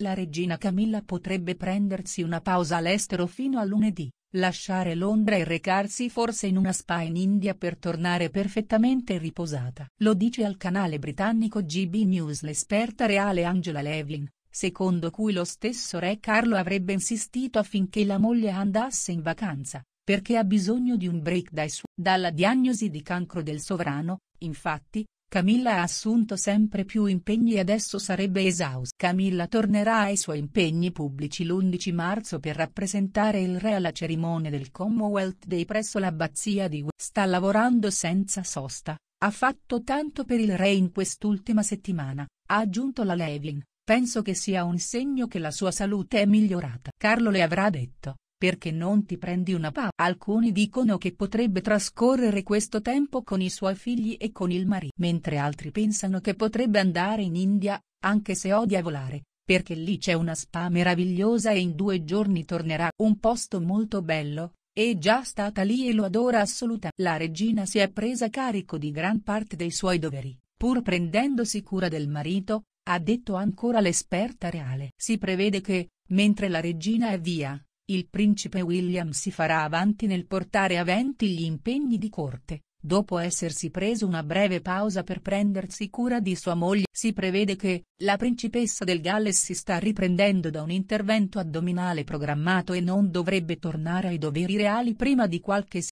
la regina Camilla potrebbe prendersi una pausa all'estero fino a lunedì, lasciare Londra e recarsi forse in una spa in India per tornare perfettamente riposata. Lo dice al canale britannico GB News l'esperta reale Angela Levin, secondo cui lo stesso re Carlo avrebbe insistito affinché la moglie andasse in vacanza, perché ha bisogno di un break dai su dalla diagnosi di cancro del sovrano, infatti, Camilla ha assunto sempre più impegni e adesso sarebbe esausta. Camilla tornerà ai suoi impegni pubblici l'11 marzo per rappresentare il re alla cerimonia del Commonwealth Day presso l'abbazia di We. Sta lavorando senza sosta, ha fatto tanto per il re in quest'ultima settimana, ha aggiunto la Levin, penso che sia un segno che la sua salute è migliorata. Carlo le avrà detto, perché non ti prendi una pa? Alcuni dicono che potrebbe trascorrere questo tempo con i suoi figli e con il marito, mentre altri pensano che potrebbe andare in India, anche se odia volare, perché lì c'è una spa meravigliosa e in due giorni tornerà. Un posto molto bello, è già stata lì e lo adora assolutamente. La regina si è presa carico di gran parte dei suoi doveri, pur prendendosi cura del marito, ha detto ancora l'esperta reale. Si prevede che, mentre la regina è via, il principe William si farà avanti nel portare avanti gli impegni di corte, dopo essersi preso una breve pausa per prendersi cura di sua moglie. Si prevede che, la principessa del Galles si sta riprendendo da un intervento addominale programmato e non dovrebbe tornare ai doveri reali prima di qualche settimana.